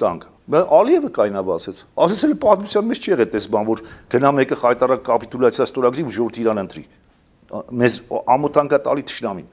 տանք։ Ալիևը կայնաբացեց։ Ասես էլ պատմության մեջ չի եղել տես բան, որ գնա մեկը խայտարակ կապիտուլյացիա ստորագրի ու ժողովուրդը իրան ընտրի։ Մեզ ամոթանքա տալի ճշնամին։